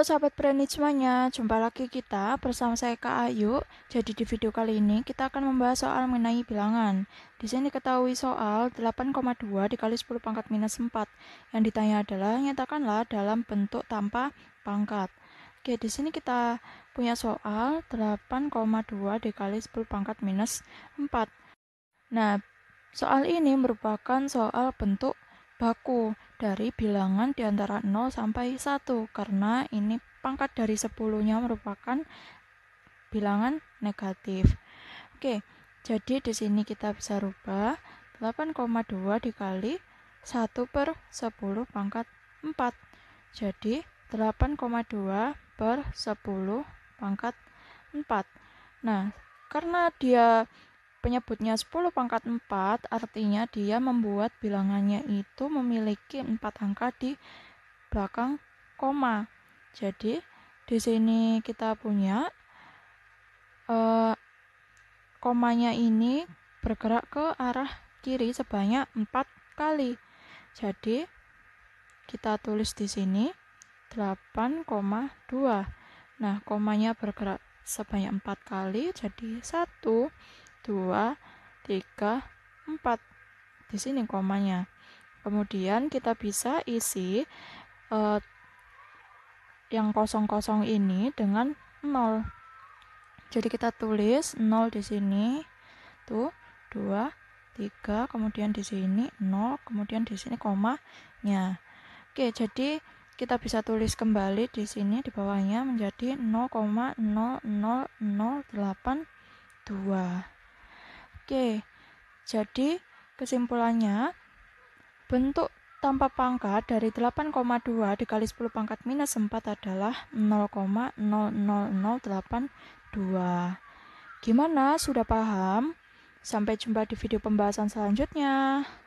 Halo sahabat semuanya, jumpa lagi kita bersama saya Kak Ayu. Jadi di video kali ini kita akan membahas soal mengenai bilangan. Di sini ketahui soal 8,2 dikali 10 pangkat minus 4. Yang ditanya adalah nyatakanlah dalam bentuk tanpa pangkat. Oke, di sini kita punya soal 8,2 dikali 10 pangkat minus 4. Nah, soal ini merupakan soal bentuk baku dari bilangan di antara 0 sampai 1 karena ini pangkat dari 10-nya merupakan bilangan negatif. Oke, jadi di sini kita bisa rubah 8,2 dikali 1 per 10 pangkat 4. Jadi 8,2 per 10 pangkat 4. Nah, karena dia Penyebutnya 10 pangkat 4 artinya dia membuat bilangannya itu memiliki 4 angka di belakang koma. Jadi di sini kita punya eh, komanya ini bergerak ke arah kiri sebanyak 4 kali. Jadi kita tulis di sini 8,2. Nah, komanya bergerak sebanyak 4 kali jadi 1 2, 3, 4. Di sini komanya. Kemudian kita bisa isi eh, yang kosong-kosong ini dengan 0. Jadi kita tulis 0 di sini. Tuh, 2, 3, kemudian di sini 0, kemudian di sini komanya. Oke, jadi kita bisa tulis kembali di sini di bawahnya menjadi 0,00082. 2 Oke, jadi kesimpulannya bentuk tanpa pangkat dari 8,2 dikali 10 pangkat minus 4 adalah 0,00082. Gimana? Sudah paham? Sampai jumpa di video pembahasan selanjutnya.